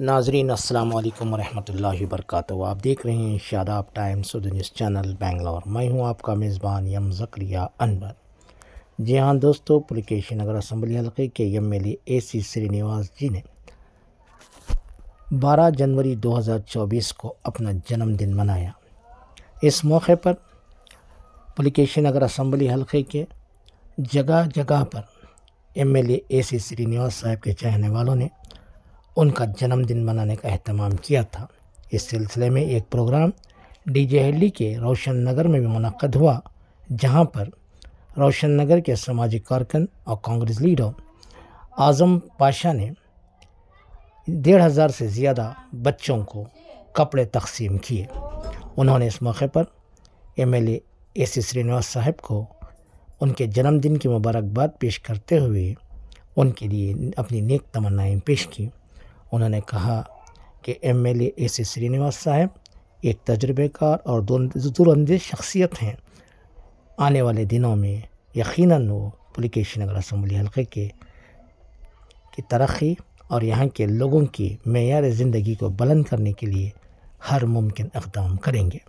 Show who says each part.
Speaker 1: नाजरीन अस्सलाम वालेकुम रहमतुल्लाहि वरकत आप देख रहे हैं Shadab times news channel Bangalore मैं हूं आपका मेज़बान यम जक्रिया अनवर जी हाँ दोस्तों पुलिकेशन नगर असम्बली हल्के के M L A C Srinivas ji ने 12 जनवरी 2024 को अपना जन्मदिन मनाया इस मौके पर पुलिकेशन नगर असम्बली हल्के के जगह जगह पर M L A C Srinivas साहब के चाहने वालों ने उनका जन्मदिन मनाने का अहतमाम किया था इस सिलसिले में एक प्रोग्राम डी जे हेली के रोशन नगर में भी मुनद हुआ जहाँ पर रोशन नगर के सामाजिक कारकन और कांग्रेस लीडर आज़म पाशा ने डेढ़ हज़ार से ज़्यादा बच्चों को कपड़े तकसीम किए उन्होंने इस मौके पर M L A C Srinivas साहब को उनके जन्मदिन की मुबारकबाद पेश करते हुए उनके लिए अपनी नेक तमन्नाएं पेश कीं उन्होंने कहा कि M L A C Srinivas साहब एक तजुर्बेकार और दूरंदेज शख्सियत हैं आने वाले दिनों में यकीनन वो पुलिकेश नगर असम्बली हलके के की तरक्की और यहाँ के लोगों की मैार ज़िंदगी को बुलंद करने के लिए हर मुमकिन इकदाम करेंगे